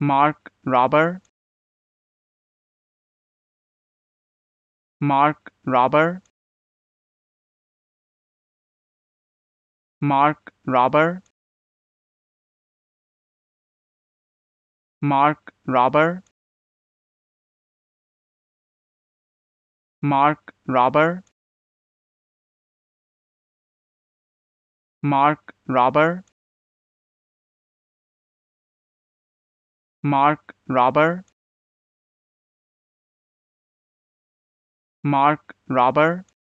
Mark Robber. Mark Robber. Mark Robber. Mark Robber. Mark Robber. Mark Robber. Mark Robert. Mark Robert.